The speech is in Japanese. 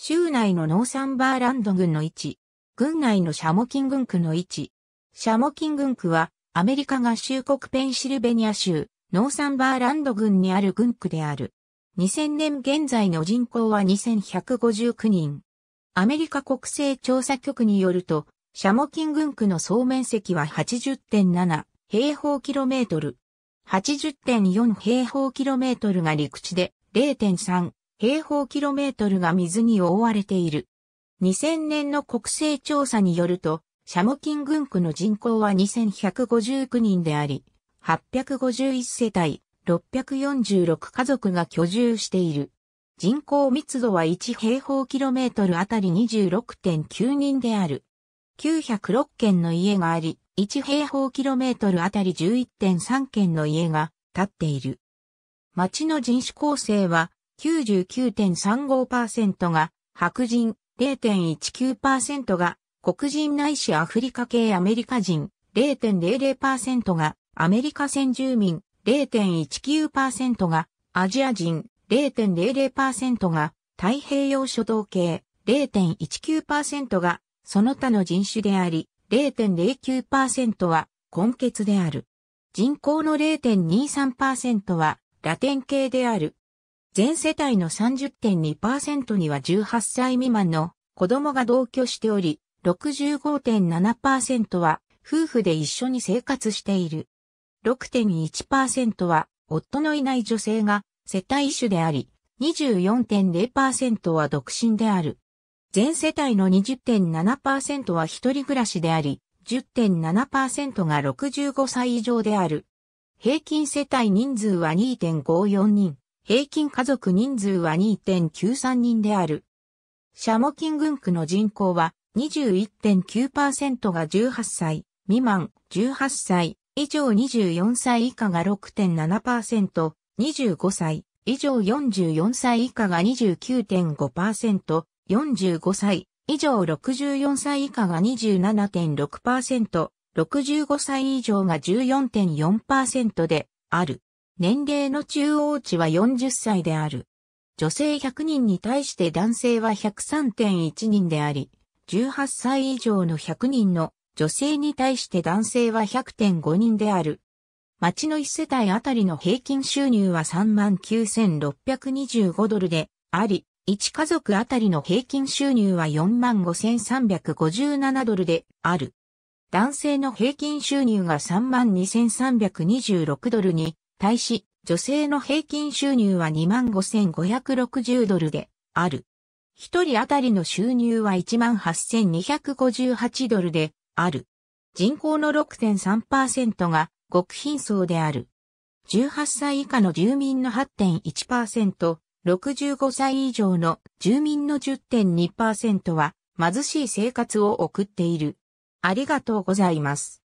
州内のノーサンバーランド軍の位置、軍内のシャモキン軍区の位置。シャモキン軍区は、アメリカ合衆国ペンシルベニア州、ノーサンバーランド軍にある軍区である。2000年現在の人口は2159人。アメリカ国勢調査局によると、シャモキン軍区の総面積は80.7平方キロメートル。80.4平方キロメートルが陸地で0.3平方キロメートルが水に覆われている。2000年の国勢調査によると、シャモキン群区の人口は2159人であり、851世帯、646家族が居住している。人口密度は1平方キロメートルあたり26.9人である。906軒の家があり、1平方キロメートルあたり11.3軒の家が建っている。町の人種構成は99.35%が白人、0.19%が黒人ないしアフリカ系アメリカ人、0.00%がアメリカ先住民、0.19%がアジア人、0.00%が太平洋諸島系、0.19%がその他の人種であり、0.09%は根血である。人口の0.23%はラテン系である。全世帯の30.2%には18歳未満の子供が同居しており、65.7%は夫婦で一緒に生活している。6.1%は夫のいない女性が世帯主であり、24.0%は独身である。全世帯の20.7%は一人暮らしであり、10.7%が65歳以上である。平均世帯人数は2.54人。平均家族人数は2.93人である。シャモキン郡区の人口は21.9%が18歳未満、18歳以上24歳以下が6.7%、25歳以上44歳以下が29.5%、45歳以上64歳以下が27.6%、65歳以上が14.4%である。年齢の中央値は40歳である。女性100人に対して男性は103.1人であり、18歳以上の100人の女性に対して男性は100.5人である。町の1世帯あたりの平均収入は39,625ドルであり、1家族あたりの平均収入は45,357ドルである。男性の平均収入が32,326ドルに対し、女性の平均収入は25,560ドルである。一人当たりの収入は18,258ドルである。人口の6.3%が極貧層である。18歳以下の住民の8.1%、65歳以上の住民の10.2%は貧しい生活を送っている。ありがとうございます。